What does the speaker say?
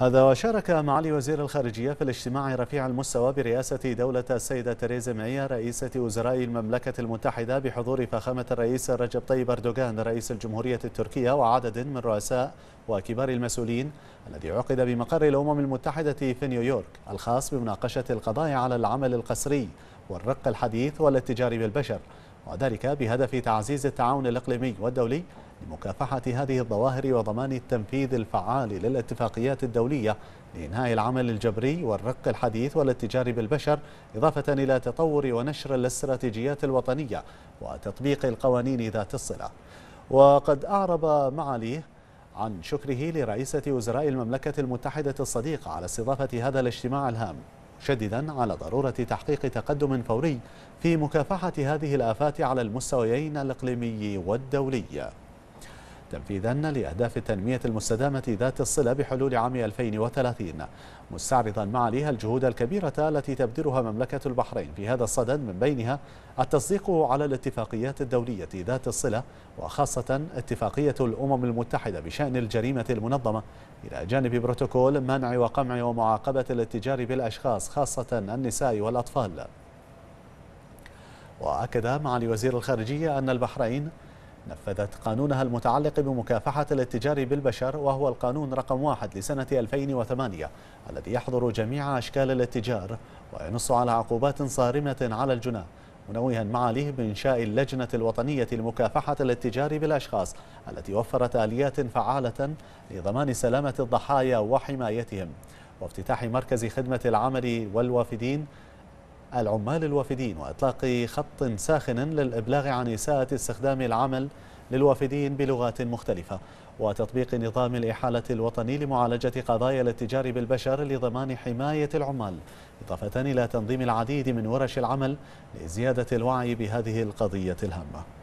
هذا وشارك معالي وزير الخارجية في الاجتماع رفيع المستوى برئاسة دولة السيدة تريزا ماي رئيسة وزراء المملكة المتحدة بحضور فخامة الرئيس رجب طيب أردوغان رئيس الجمهورية التركية وعدد من رؤساء وكبار المسؤولين الذي عقد بمقر الأمم المتحدة في نيويورك الخاص بمناقشة القضايا على العمل القسري والرق الحديث والاتجار بالبشر وذلك بهدف تعزيز التعاون الإقليمي والدولي لمكافحة هذه الظواهر وضمان التنفيذ الفعال للاتفاقيات الدولية لإنهاء العمل الجبري والرق الحديث والاتجار بالبشر إضافة إلى تطور ونشر الاستراتيجيات الوطنية وتطبيق القوانين ذات الصلة وقد أعرب معاليه عن شكره لرئيسة وزراء المملكة المتحدة الصديقة على استضافة هذا الاجتماع الهام شددا على ضرورة تحقيق تقدم فوري في مكافحة هذه الآفات على المستويين الإقليمي والدولي تنفيذا لأهداف التنمية المستدامة ذات الصلة بحلول عام 2030 مستعرضا معاليها الجهود الكبيرة التي تبذلها مملكة البحرين في هذا الصدد من بينها التصديق على الاتفاقيات الدولية ذات الصلة وخاصة اتفاقية الأمم المتحدة بشأن الجريمة المنظمة إلى جانب بروتوكول منع وقمع ومعاقبة الاتجار بالأشخاص خاصة النساء والأطفال وأكد معالي وزير الخارجية أن البحرين نفذت قانونها المتعلق بمكافحة الاتجار بالبشر وهو القانون رقم واحد لسنة 2008 الذي يحظر جميع أشكال الاتجار وينص على عقوبات صارمة على الجنى منوها معاليه بإنشاء اللجنة الوطنية لمكافحة الاتجار بالأشخاص التي وفرت آليات فعالة لضمان سلامة الضحايا وحمايتهم وافتتاح مركز خدمة العمل والوافدين العمال الوافدين وإطلاق خط ساخن للإبلاغ عن إساءة استخدام العمل للوافدين بلغات مختلفة وتطبيق نظام الإحالة الوطني لمعالجة قضايا الاتجار بالبشر لضمان حماية العمال إضافة إلى تنظيم العديد من ورش العمل لزيادة الوعي بهذه القضية الهامة